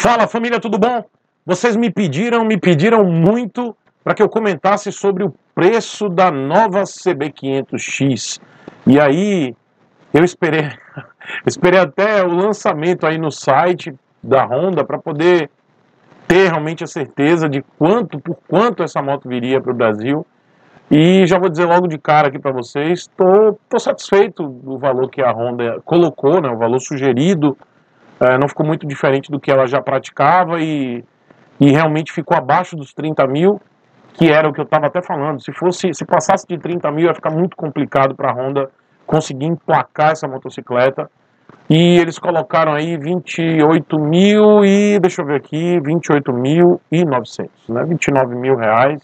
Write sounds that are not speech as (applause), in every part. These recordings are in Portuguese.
Fala família, tudo bom? Vocês me pediram, me pediram muito para que eu comentasse sobre o preço da nova CB500X. E aí eu esperei, (laughs) esperei até o lançamento aí no site da Honda para poder ter realmente a certeza de quanto, por quanto essa moto viria para o Brasil. E já vou dizer logo de cara aqui para vocês, estou satisfeito do valor que a Honda colocou, né, o valor sugerido é, não ficou muito diferente do que ela já praticava e, e realmente ficou abaixo dos 30 mil, que era o que eu estava até falando. Se fosse, se passasse de 30 mil, ia ficar muito complicado para a Honda conseguir emplacar essa motocicleta. E eles colocaram aí 28 mil e, deixa eu ver aqui, 28.900, né? 29 mil reais,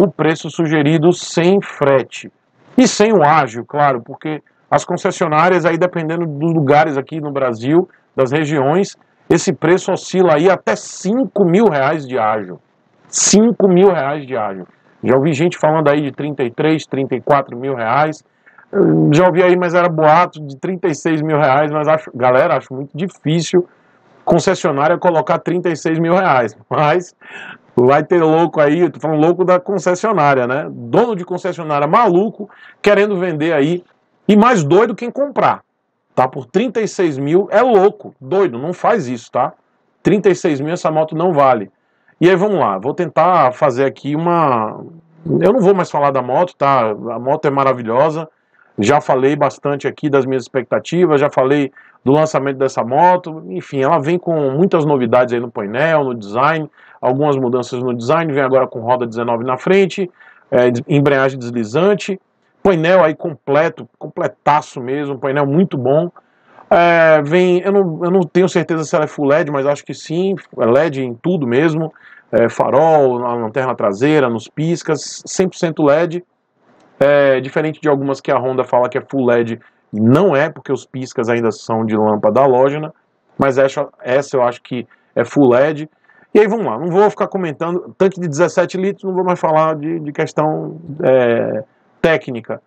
o preço sugerido sem frete. E sem o ágil, claro, porque as concessionárias aí, dependendo dos lugares aqui no Brasil, das regiões, esse preço oscila aí até 5 mil reais de ágio. 5 mil reais de ágio. Já ouvi gente falando aí de 33, 34 mil reais. Hum, já ouvi aí, mas era boato, de 36 mil reais, mas acho, galera, acho muito difícil concessionária colocar 36 mil reais. (laughs) Mas vai ter louco aí, eu tô falando louco da concessionária, né? Dono de concessionária maluco, querendo vender aí, e mais doido quem comprar. Tá por 36 mil, é louco, doido, não faz isso, tá? 36 mil essa moto não vale. E aí vamos lá, vou tentar fazer aqui uma. Eu não vou mais falar da moto, tá? A moto é maravilhosa. Já falei bastante aqui das minhas expectativas, já falei do lançamento dessa moto. Enfim, ela vem com muitas novidades aí no painel, no design, algumas mudanças no design. Vem agora com roda 19 na frente, é, embreagem deslizante painel aí completo, completaço mesmo, um painel muito bom. É, vem, eu não, eu não tenho certeza se ela é full LED, mas acho que sim, é LED em tudo mesmo. É, farol, na lanterna traseira, nos piscas, 100% LED. É, diferente de algumas que a Honda fala que é full LED, não é, porque os piscas ainda são de lâmpada halógena, mas essa, essa eu acho que é full LED. E aí vamos lá, não vou ficar comentando, tanque de 17 litros, não vou mais falar de, de questão é, técnica.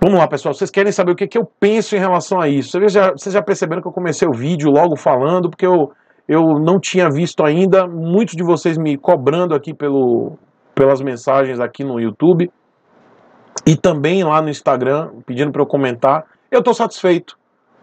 Vamos lá, pessoal. Vocês querem saber o que, que eu penso em relação a isso? Vocês já, vocês já perceberam que eu comecei o vídeo logo falando, porque eu, eu não tinha visto ainda. Muitos de vocês me cobrando aqui pelo, pelas mensagens aqui no YouTube e também lá no Instagram, pedindo para eu comentar. Eu estou satisfeito,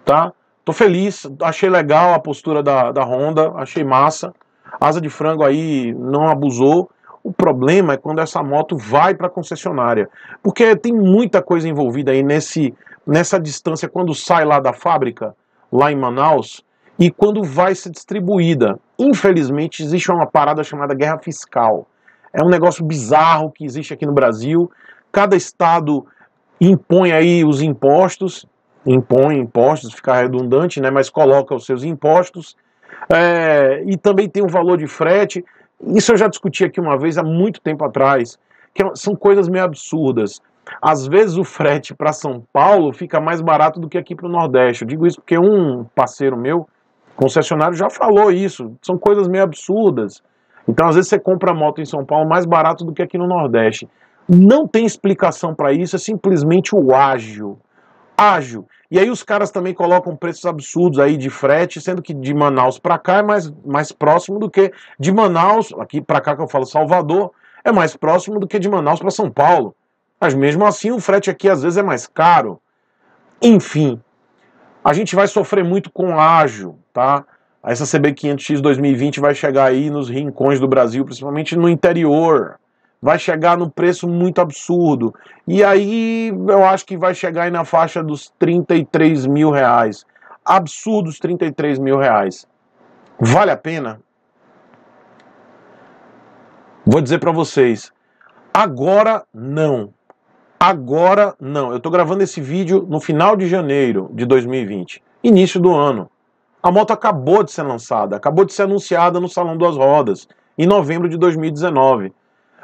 tá? Tô feliz, achei legal a postura da, da Honda, achei massa. Asa de frango aí não abusou. O problema é quando essa moto vai para a concessionária, porque tem muita coisa envolvida aí nesse, nessa distância quando sai lá da fábrica, lá em Manaus, e quando vai ser distribuída. Infelizmente, existe uma parada chamada guerra fiscal. É um negócio bizarro que existe aqui no Brasil. Cada estado impõe aí os impostos, impõe impostos, fica redundante, né? Mas coloca os seus impostos. É, e também tem o valor de frete. Isso eu já discuti aqui uma vez há muito tempo atrás, que são coisas meio absurdas. Às vezes o frete para São Paulo fica mais barato do que aqui para o Nordeste. Eu digo isso porque um parceiro meu, concessionário, já falou isso. São coisas meio absurdas. Então, às vezes, você compra moto em São Paulo mais barato do que aqui no Nordeste. Não tem explicação para isso, é simplesmente o ágil. Ágil. E aí os caras também colocam preços absurdos aí de frete, sendo que de Manaus para cá é mais, mais próximo do que de Manaus, aqui para cá que eu falo Salvador, é mais próximo do que de Manaus para São Paulo. Mas mesmo assim o frete aqui às vezes é mais caro. Enfim, a gente vai sofrer muito com ágio, tá? Essa CB500X 2020 vai chegar aí nos rincões do Brasil, principalmente no interior vai chegar no preço muito absurdo. E aí eu acho que vai chegar aí na faixa dos 33 mil reais. Absurdos 33 mil reais. Vale a pena? Vou dizer para vocês, agora não. Agora não. Eu estou gravando esse vídeo no final de janeiro de 2020, início do ano. A moto acabou de ser lançada, acabou de ser anunciada no Salão das Rodas, em novembro de 2019.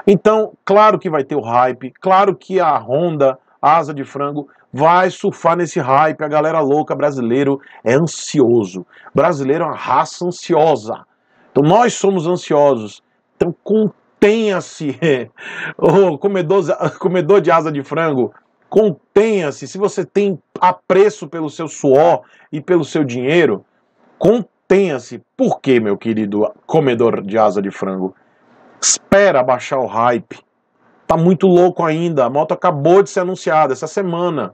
Então, claro que vai ter o hype, claro que a Honda, asa de frango, vai surfar nesse hype. A galera louca brasileiro é ansioso. Brasileiro é uma raça ansiosa. Então, nós somos ansiosos. Então, contenha-se. (laughs) Ô, comedor, (laughs) comedor de asa de frango, contenha-se. Se você tem apreço pelo seu suor e pelo seu dinheiro, contenha-se. Por quê, meu querido comedor de asa de frango? Espera baixar o hype. Tá muito louco ainda. A moto acabou de ser anunciada essa semana,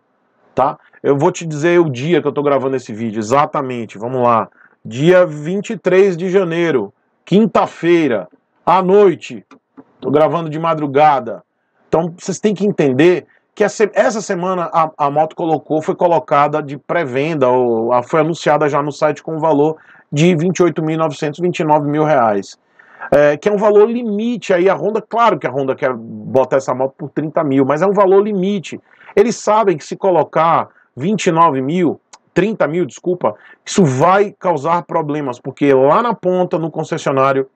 tá? Eu vou te dizer o dia que eu tô gravando esse vídeo, exatamente. Vamos lá. Dia 23 de janeiro, quinta-feira, à noite. Tô gravando de madrugada. Então vocês têm que entender que essa semana a, a moto colocou, foi colocada de pré-venda, foi anunciada já no site com o valor de 28.929 mil reais é, que é um valor limite. Aí a Honda, claro que a Honda quer botar essa moto por 30 mil, mas é um valor limite. Eles sabem que se colocar 29 mil, 30 mil, desculpa, isso vai causar problemas, porque lá na ponta, no concessionário,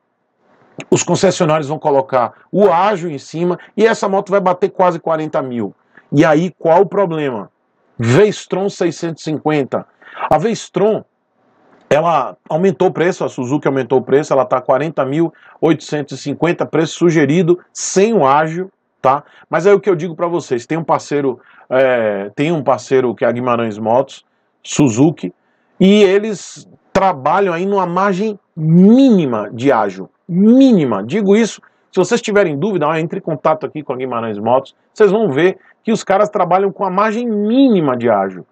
os concessionários vão colocar o ágio em cima e essa moto vai bater quase 40 mil. E aí qual o problema? Vestron 650. A Vestron ela aumentou o preço, a Suzuki aumentou o preço, ela está 40.850, preço sugerido, sem o ágio, tá? Mas aí o que eu digo para vocês, tem um parceiro, é, tem um parceiro que é a Guimarães Motos, Suzuki, e eles trabalham aí numa margem mínima de ágio, mínima. Digo isso, se vocês tiverem dúvida, ó, entre em contato aqui com a Guimarães Motos, vocês vão ver que os caras trabalham com a margem mínima de ágio.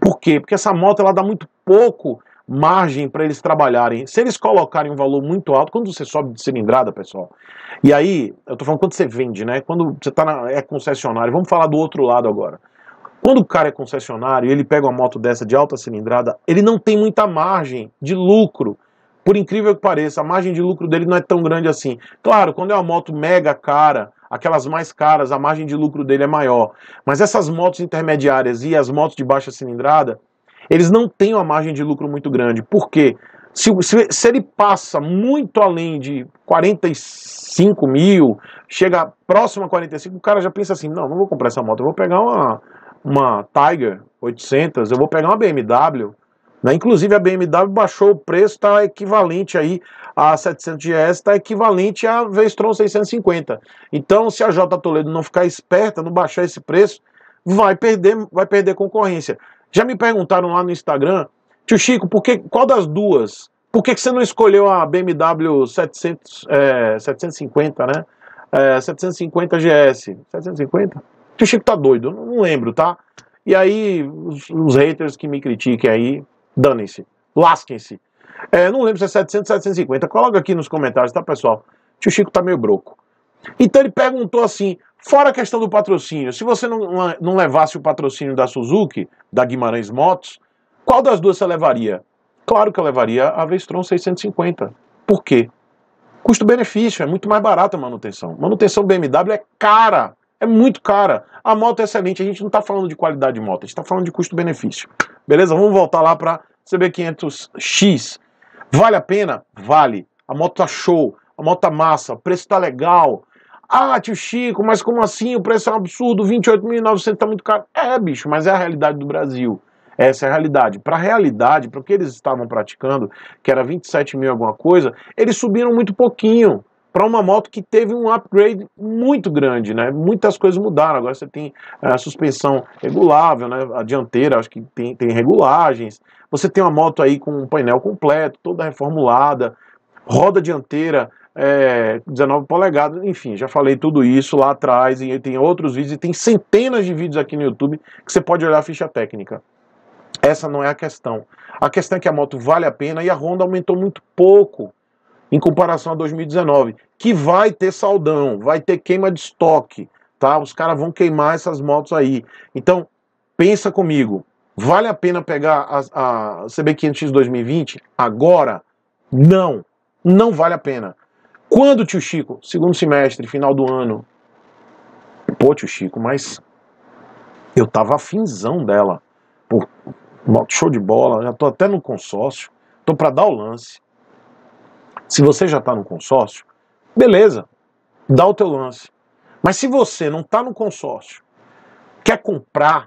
Por quê? Porque essa moto ela dá muito pouco margem para eles trabalharem. Se eles colocarem um valor muito alto, quando você sobe de cilindrada, pessoal, e aí, eu estou falando quando você vende, né? Quando você tá na, é concessionário, vamos falar do outro lado agora. Quando o cara é concessionário e ele pega uma moto dessa de alta cilindrada, ele não tem muita margem de lucro. Por incrível que pareça, a margem de lucro dele não é tão grande assim. Claro, quando é uma moto mega cara, aquelas mais caras, a margem de lucro dele é maior. Mas essas motos intermediárias e as motos de baixa cilindrada, eles não têm uma margem de lucro muito grande. Por quê? Se, se, se, ele passa muito além de 45 mil, chega próximo a 45, o cara já pensa assim: não, não vou comprar essa moto, eu vou pegar uma, uma Tiger 800, eu vou pegar uma BMW. Né? Inclusive a BMW baixou o preço, está equivalente aí a 700 GS, está equivalente a Vestron 650. Então, se a J Toledo não ficar esperta, não baixar esse preço, vai perder, vai perder concorrência. Já me perguntaram lá no Instagram, tio Chico, por que, qual das duas? Por que, que você não escolheu a BMW 700, é, 750, né? É, 750 GS. 750? Tio Chico tá doido, não lembro, tá? E aí, os, os haters que me critiquem aí, danem-se, lasquem-se. É, não lembro se é 700, 750. Coloca aqui nos comentários, tá, pessoal? Tio Chico tá meio broco. Então ele perguntou assim: Fora a questão do patrocínio, se você não, não levasse o patrocínio da Suzuki, da Guimarães Motos, qual das duas você levaria? Claro que eu levaria a Vestron 650. Por quê? Custo-benefício, é muito mais barata a manutenção. Manutenção BMW é cara, é muito cara. A moto é excelente, a gente não está falando de qualidade de moto, a gente está falando de custo-benefício. Beleza? Vamos voltar lá para CB500X. Vale a pena? Vale. A moto tá show, a moto tá massa, o preço tá legal, ah, tio Chico, mas como assim? O preço é um absurdo, 28.900 tá muito caro. É, bicho, mas é a realidade do Brasil. Essa é a realidade. Para a realidade, para o que eles estavam praticando, que era 27 mil alguma coisa, eles subiram muito pouquinho para uma moto que teve um upgrade muito grande, né? Muitas coisas mudaram. Agora você tem é, a suspensão regulável, né? A dianteira, acho que tem, tem regulagens. Você tem uma moto aí com um painel completo, toda reformulada, roda dianteira é, 19 polegadas, enfim, já falei tudo isso lá atrás, e tem outros vídeos, e tem centenas de vídeos aqui no YouTube que você pode olhar a ficha técnica. Essa não é a questão. A questão é que a moto vale a pena e a Honda aumentou muito pouco em comparação a 2019, que vai ter saldão, vai ter queima de estoque, tá? Os caras vão queimar essas motos aí. Então, pensa comigo, vale a pena pegar a, a CB500X 2020 agora? Não, não vale a pena. Quando, tio Chico? Segundo semestre, final do ano. Pô, tio Chico, mas eu tava afinzão dela. Pô, show de bola, já né, tô até no consórcio, tô para dar o lance. Se você já tá no consórcio, beleza, dá o teu lance. Mas se você não tá no consórcio, quer comprar,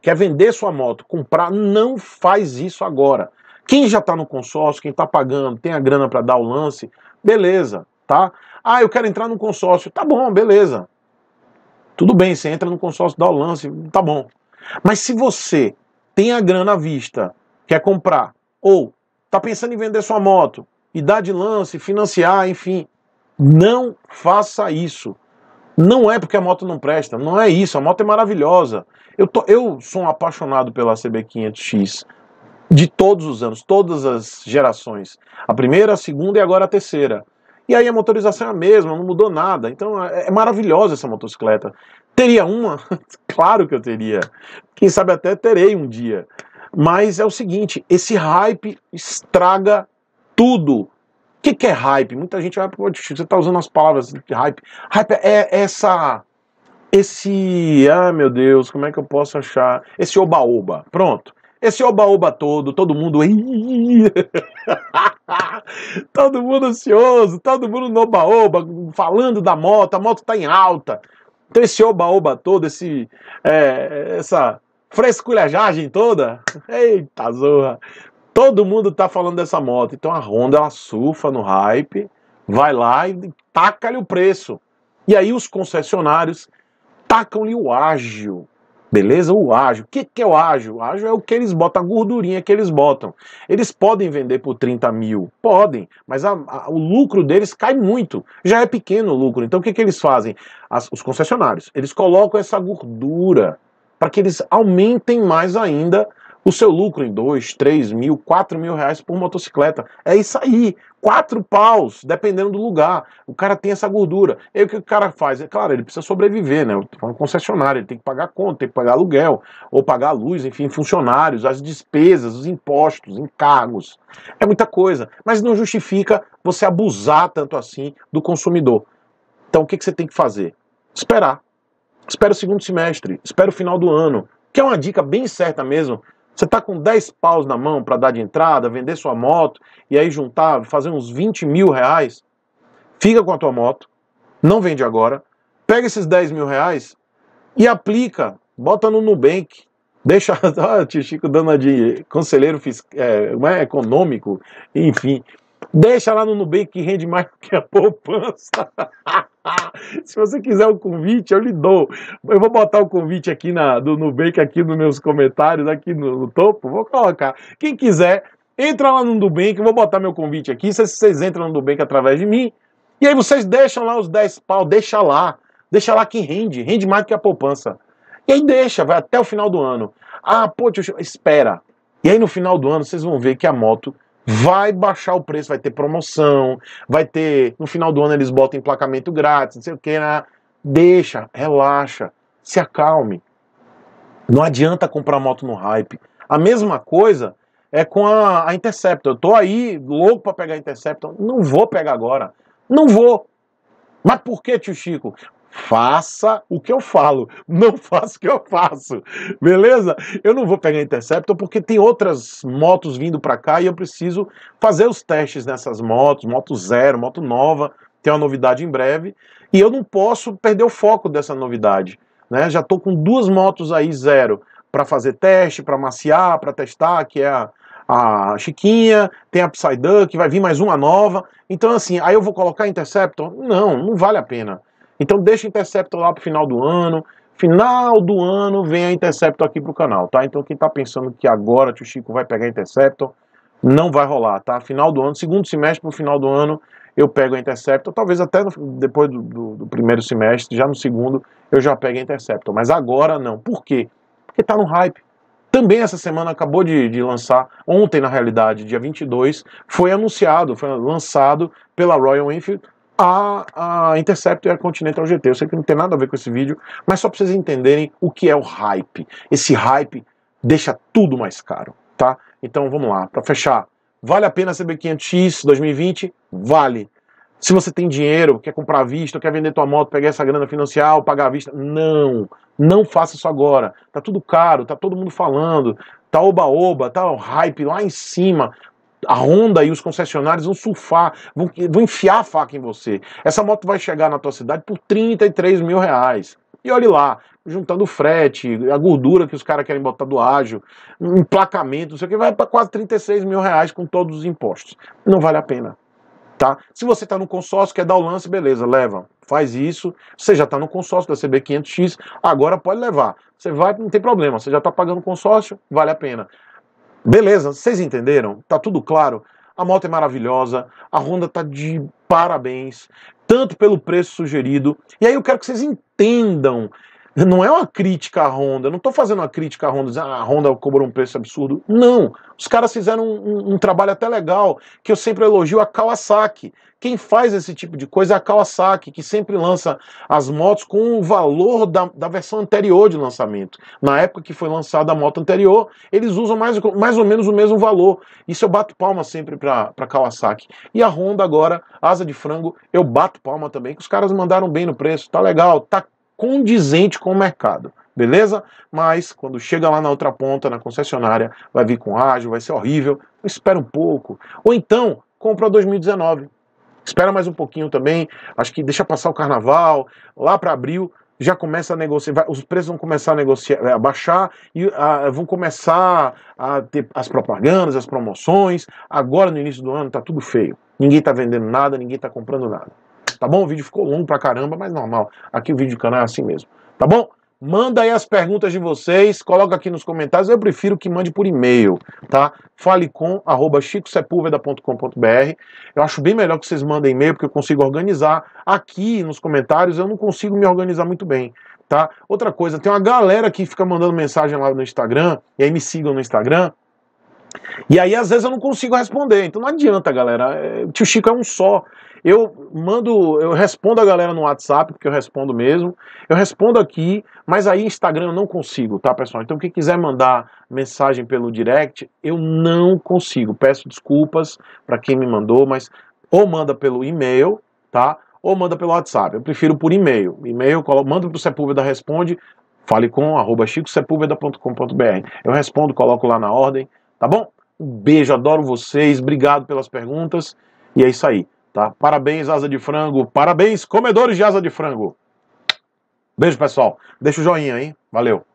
quer vender sua moto, comprar, não faz isso agora. Quem já está no consórcio, quem está pagando, tem a grana para dar o lance, beleza, tá? Ah, eu quero entrar no consórcio, tá bom, beleza. Tudo bem, você entra no consórcio, dá o lance, tá bom. Mas se você tem a grana à vista, quer comprar, ou tá pensando em vender sua moto e dar de lance, financiar, enfim, não faça isso. Não é porque a moto não presta, não é isso. A moto é maravilhosa. Eu, tô, eu sou um apaixonado pela CB500X de todos os anos, todas as gerações. A primeira, a segunda e agora a terceira. E aí a motorização é a mesma, não mudou nada. Então é, é maravilhosa essa motocicleta. Teria uma? (laughs) claro que eu teria. Quem sabe até terei um dia. Mas é o seguinte, esse hype estraga tudo. O que, que é hype? Muita gente vai, você está usando as palavras de hype. Hype é essa esse, ah meu Deus, como é que eu posso achar? Esse oba-oba, pronto. Esse oba-oba todo, todo mundo. (laughs) todo mundo ansioso, todo mundo no oba-oba, falando da moto, a moto tá em alta. Então, esse oba-oba todo, esse, é, essa fresculhajagem toda. Eita zorra! Todo mundo tá falando dessa moto. Então a Honda ela surfa no hype, vai lá e taca-lhe o preço. E aí os concessionários tacam-lhe o ágio. Beleza? O ágio. O que, que é o ágio? O ágio é o que eles botam, a gordurinha que eles botam. Eles podem vender por 30 mil? Podem, mas a, a, o lucro deles cai muito. Já é pequeno o lucro. Então o que, que eles fazem? As, os concessionários, eles colocam essa gordura para que eles aumentem mais ainda o seu lucro em 2, 3 mil, 4 mil reais por motocicleta. É isso aí, quatro paus, dependendo do lugar. O cara tem essa gordura. E o que o cara faz? É claro, ele precisa sobreviver, né? Um concessionário, ele tem que pagar conta, tem que pagar aluguel, ou pagar luz, enfim, funcionários, as despesas, os impostos, encargos. É muita coisa. Mas não justifica você abusar tanto assim do consumidor. Então o que, que você tem que fazer? Esperar. Espera o segundo semestre, espera o final do ano. Que é uma dica bem certa mesmo você está com 10 paus na mão para dar de entrada, vender sua moto e aí juntar, fazer uns 20 mil reais? Fica com a tua moto, não vende agora, pega esses 10 mil reais e aplica, bota no Nubank. Deixa, ah, (laughs) tio Chico dando de conselheiro fiscal, é, é, econômico, enfim, Deixa lá no Nubank que rende mais do que a poupança. (laughs) Se você quiser o um convite, eu lhe dou. Eu vou botar o convite aqui na, do Nubank aqui nos meus comentários, aqui no, no topo. Vou colocar. Quem quiser, entra lá no Nubank, eu vou botar meu convite aqui. Se vocês entram no Nubank através de mim, e aí vocês deixam lá os 10 pau, deixa lá. Deixa lá que rende, rende mais do que a poupança. E aí deixa, vai até o final do ano. Ah, pô, tio, espera. E aí no final do ano vocês vão ver que a moto vai baixar o preço, vai ter promoção, vai ter. No final do ano eles botam emplacamento grátis, não sei o que. Né? Deixa, relaxa, se acalme. Não adianta comprar moto no hype. A mesma coisa é com a, a Interceptor. Eu tô aí louco para pegar a Interceptor. Não vou pegar agora. Não vou. Mas por que, tio Chico? Faça o que eu falo, não (laughs) faça o que eu faço, beleza? Eu não vou pegar Interceptor porque tem outras motos vindo para cá e eu preciso fazer os testes nessas motos, moto zero, moto nova, tem uma novidade em breve e eu não posso perder o foco dessa novidade, né? Já tô com duas motos aí zero para fazer teste, para maciar, para testar, que é a, a Chiquinha, tem a Upside Duck, vai vir mais uma nova. Então, assim, aí eu vou colocar Interceptor? Não, não vale a pena. Então deixa Interceptor lá pro final do ano. Final do ano vem a Interceptor aqui pro canal, tá? Então quem tá pensando que agora tio Chico vai pegar Interceptor, não vai rolar, tá? Final do ano, segundo semestre pro final do ano, eu pego a Interceptor, talvez até no, depois do, do, do, primeiro semestre, já no segundo, eu já pego a Interceptor. Mas agora não. Por quê? Porque tá no hype. Também essa semana acabou de, de lançar, ontem na realidade, dia 22, foi anunciado, foi lançado pela Royal Enfield a, a e a Continental GT. Eu sei que não tem nada a ver com esse vídeo, mas só para vocês entenderem o que é o hype. Esse hype deixa tudo mais caro, tá? Então vamos lá, para fechar. Vale a pena a CB500X 2020? Vale. Se você tem dinheiro, quer comprar à vista, quer vender tua moto, pegar essa grana financiar, pagar à vista, não. Não faça isso agora. Tá tudo caro, tá todo mundo falando, tá oba-oba, tá o hype lá em cima a Honda e os concessionários vão surfar, vão, vão enfiar a faca em você. Essa moto vai chegar na tua cidade por 33 mil reais. E olhe lá, juntando frete, a gordura que os caras querem botar do ágil, emplacamento, não sei o que, vai para quase 36 mil reais com todos os impostos. Não vale a pena. Tá? Se você está no consórcio, quer dar o lance, beleza, leva. Faz isso. Você já está no consórcio da CB500X, agora pode levar. Você vai, não tem problema. Você já está pagando consórcio, vale a pena. Beleza, vocês entenderam? Tá tudo claro? A moto é maravilhosa, a Honda tá de parabéns, tanto pelo preço sugerido. E aí eu quero que vocês entendam não é uma crítica à Honda. Eu não estou fazendo uma crítica à Honda, dizendo ah, a Honda cobrou um preço absurdo. Não. Os caras fizeram um, um, um, trabalho até legal, que eu sempre elogio a Kawasaki. Quem faz esse tipo de coisa é a Kawasaki, que sempre lança as motos com o valor da, da versão anterior de lançamento. Na época que foi lançada a moto anterior, eles usam mais, mais ou menos o mesmo valor. Isso eu bato palma sempre para a Kawasaki. E a Honda agora, asa de frango, eu bato palma também, que os caras mandaram bem no preço. Tá legal, tá condizente com o mercado. Beleza? Mas quando chega lá na outra ponta, na concessionária, vai vir com ágio, vai ser horrível. Espera um pouco. Ou então, compra 2019. Espera mais um pouquinho também. Acho que deixa passar o carnaval. Lá para abril, já começa a negociar, vai, os preços vão começar a negociar, é, a baixar e a, ah, vão começar a ter as propagandas, as promoções. Agora no início do ano tá tudo feio. Ninguém tá vendendo nada, ninguém tá comprando nada tá bom? O vídeo ficou longo pra caramba, mas normal. Aqui o vídeo do canal é assim mesmo, tá bom? Manda aí as perguntas de vocês, coloca aqui nos comentários. Eu prefiro que mande por e-mail, tá? falecom@chicosepulveda.com.br. Eu acho bem melhor que vocês mandem e-mail porque eu consigo organizar. Aqui nos comentários eu não consigo me organizar muito bem, tá? Outra coisa, tem uma galera que fica mandando mensagem lá no Instagram, e aí me sigam no Instagram, e aí, às vezes, eu não consigo responder. Então não adianta, galera. O é, tio Chico é um só. Eu mando, eu respondo a galera no WhatsApp, porque eu respondo mesmo. Eu respondo aqui, mas aí Instagram eu não consigo, tá, pessoal? Então, quem quiser mandar mensagem pelo direct, eu não consigo. Peço desculpas para quem me mandou, mas ou manda pelo e-mail, tá? Ou manda pelo WhatsApp. Eu prefiro por e-mail. E-mail, manda pro Sepúlveda Responde, fale com arroba chicosepulveda.com.br. Eu respondo, coloco lá na ordem Tá bom? Um beijo, adoro vocês, obrigado pelas perguntas. E é isso aí, tá? Parabéns, asa de frango, parabéns, comedores de asa de frango. Beijo, pessoal. Deixa o joinha, hein? Valeu.